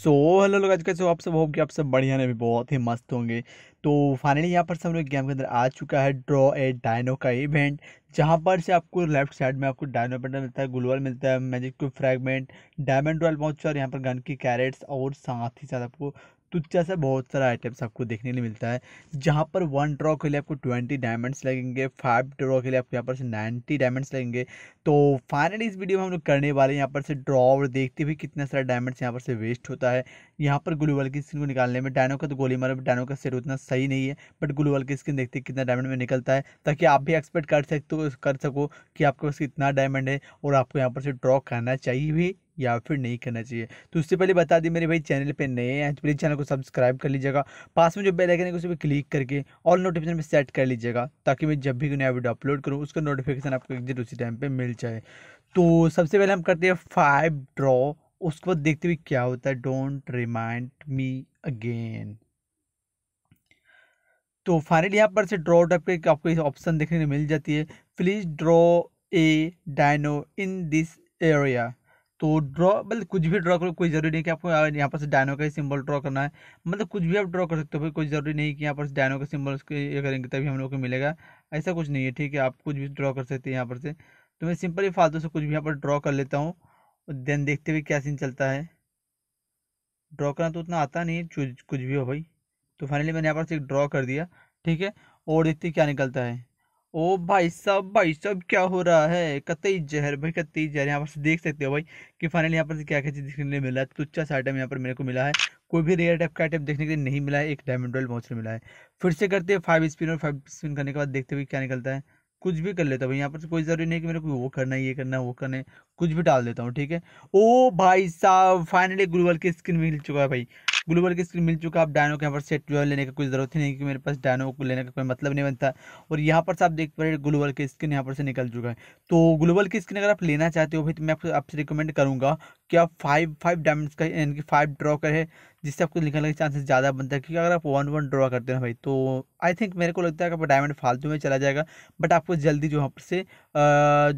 so hello लोग आज कैसे हो आप सब होप कि आप सब बढ़िया ने भी बहुत ही मस्त होंगे तो फाइनली यहाँ पर सब लोग गेम के अंदर आ चुका है ड्रॉ ए डायनो का इवेंट जहाँ पर से आपको लेफ्ट साइड में आपको डायनो पेटर्न मिलता है ग्लूवल मिलता है magic cube fragment diamond royal पहुँच और यहाँ पर गन की कैरेट्स और साथ ही साथ आपको तो जैसा बहुत सारा आइटम्स आपको देखने के लिए मिलता है जहाँ पर वन ड्रॉ के लिए आपको ट्वेंटी डायमंड्स लगेंगे फाइव ड्रॉ के लिए आपको यहाँ पर से नाइन्टी डायमंड्स लगेंगे तो फाइनली इस वीडियो में हम लोग करने वाले हैं यहाँ पर से ड्रॉ और देखते हुए कितना सारा डायमंड्स यहाँ पर से वेस्ट होता है यहाँ पर ग्लूबल की स्किन को निकालने में डायनो का तो गोली मारो डायनो का सेट उतना सही नहीं है बट ग्लूवल की स्किन देखते कितना डायमंड में निकलता है ताकि आप भी एक्सपेक्ट कर सकते हो कर सको कि आपके पास कितना डायमंड है और आपको यहाँ पर से ड्रॉ करना चाहिए भी या फिर नहीं करना चाहिए तो उससे पहले बता दी मेरे भाई चैनल पे नए हैं तो प्लीज़ चैनल को सब्सक्राइब कर लीजिएगा पास में जो बेल आइकन है उस पर क्लिक करके ऑल नोटिफिकेशन पे सेट कर लीजिएगा ताकि मैं जब भी कोई नया वीडियो अपलोड करूँ उसका नोटिफिकेशन आपको एग्जिट उसी टाइम पर मिल जाए तो सबसे पहले हम करते हैं फाइव ड्रॉ उसके बाद देखते हुए क्या होता है डोंट रिमाइंड मी अगेन तो फाइनली यहाँ पर से ड्रॉ टाइप के आपको ऑप्शन देखने को मिल जाती है please draw a dino in this area तो ड्रॉ मतलब कुछ भी ड्रॉ करो कोई ज़रूरी नहीं कि आपको यहाँ पर से डायनो का ही सिंबल ड्रॉ करना है मतलब कुछ भी आप ड्रॉ कर सकते हो भाई कोई ज़रूरी नहीं कि यहाँ पर से डायनो का सिंबल ये करेंगे तभी हम लोग को मिलेगा ऐसा कुछ नहीं है ठीक है आप कुछ भी ड्रॉ कर सकते हैं यहाँ पर से तो मैं सिंपल ही फालतू से कुछ भी यहाँ पर ड्रॉ कर लेता हूँ देन देखते हुए क्या सीन चलता है ड्रॉ करना तो उतना आता नहीं कुछ भी हो भाई तो फाइनली मैंने यहाँ पर से ड्रॉ कर दिया ठीक है और देखते क्या निकलता है ओ भाई साहब भाई साहब क्या हो रहा है कतई जहर भाई कतई जहर यहाँ पर से देख सकते हो भाई कि फाइनली यहाँ पर से क्या क्या चीज़ देखने लिए मिला है तुच्छा सा आइटम यहाँ पर मेरे को मिला है कोई भी रेयर टाइप का आइटम देखने के लिए नहीं मिला है एक डायमंड रॉयल मॉन्स्टर मिला है फिर से करते हैं फाइव स्पिन और फाइव स्पिन करने के बाद देखते हुए क्या निकलता है कुछ भी कर लेता भाई यहाँ पर कोई ज़रूरी नहीं कि मेरे को वो करना है ये करना है वो करना है कुछ भी डाल देता हूँ ठीक है ओ भाई साहब फाइनली ग्लूबल की स्किन मिल चुका है भाई ग्लोबल की स्क्रीन मिल चुका आप डायनो के यहाँ पर सेट ट्वेल्व लेने का कोई ज़रूरत ही नहीं क्योंकि मेरे पास डायनो को लेने का कोई मतलब नहीं बनता और यहाँ पर से आप देख पा रहे ग्लोबल की स्क्रीन यहाँ पर से निकल चुका है तो ग्लोबल की स्क्रीन अगर आप लेना चाहते हो भाई तो मैं आपसे रिकमेंड करूँगा कि आप फाइव फाइव डायमंड्स का यानी कि फाइव ड्रॉ करें जिससे आपको निकलने के चांसेस ज़्यादा बनता है क्योंकि अगर आप वन वन ड्रॉ करते हैं भाई तो आई थिंक मेरे को लगता है कि आप डायमंड फालतू में चला जाएगा बट आपको जल्दी जो यहाँ पर से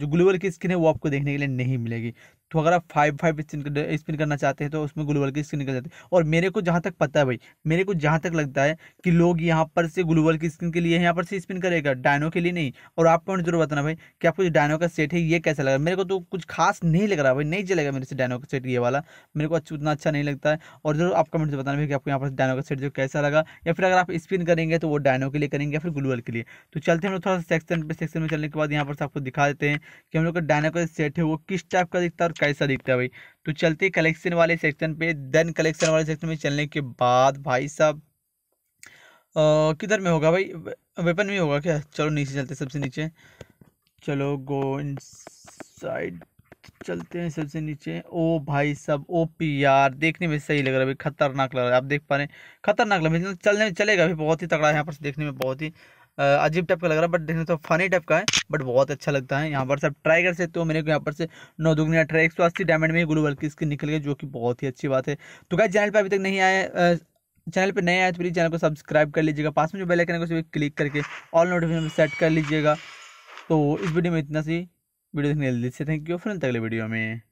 जो ग्लोबल की स्किन है वो आपको देखने के लिए नहीं मिलेगी तो अगर आप फाइव फाइव स्पिन स्पिन करना चाहते हैं तो उसमें ग्लूबल की स्क्रीन निकल जाती हैं और मेरे को जहाँ तक पता है भाई मेरे को जहाँ तक लगता है कि लोग यहाँ पर से ग्लूबल की स्क्रीन के लिए यहाँ पर से स्पिन करेगा डायनो के लिए नहीं और आप पॉइंट जरूर बताना भाई कि आपको जो डायनो का सेट है ये कैसा लग रहा है मेरे को तो कुछ खास नहीं लग रहा भाई नहीं चलेगा मेरे से डायनो का सेट ये वाला मेरे को अच्छा उतना अच्छा नहीं लगता है और जरूर आपको कमेंट बताना भाई कि आपको यहाँ पर डायनो का सेट जो कैसा लगा या फिर अगर आप स्पिन करेंगे तो वो डायनो के लिए करेंगे या फिर ग्लूबल के लिए तो चलते हम लोग थोड़ा सेक्शन पर सेक्शन में चलने के बाद यहाँ पर आपको दिखा देते हैं कि हम लोग का डायनो का सेट है वो किस टाइप का दिखता है और कैसा दिखता है भाई तो चलते कलेक्शन वाले सेक्शन पे देन कलेक्शन वाले सेक्शन में चलने के बाद भाई साहब किधर में होगा भाई वेपन में होगा क्या चलो नीचे चलते सबसे नीचे चलो गो इन साइड चलते हैं सबसे नीचे ओ भाई सब ओ पी यार देखने में सही लग रहा है खतरनाक लग रहा है आप देख पा रहे हैं खतरनाक लग रहा है चलने में चलेगा भी बहुत ही तगड़ा है यहाँ पर देखने में बहुत ही अजीब टाइप का लग रहा है बट देखने तो फनी टाइप का है बट बहुत अच्छा लगता है यहाँ पर सब ट्राई कर सकते हो मेरे को यहाँ पर से नौ दुगनी अठारह एक सौ अस्सी डायमंड में ग्लू की स्किन निकल गई जो कि बहुत ही अच्छी बात है तो क्या चैनल पर अभी तक नहीं आए चैनल पर नए आए तो प्लीज़ चैनल को सब्सक्राइब कर लीजिएगा पास में जो बेल है उसे क्लिक करके ऑल नोटिफिकेशन सेट कर लीजिएगा तो इस वीडियो में इतना सी वीडियो देखने जल्दी से थैंक यू फिर अगले वीडियो में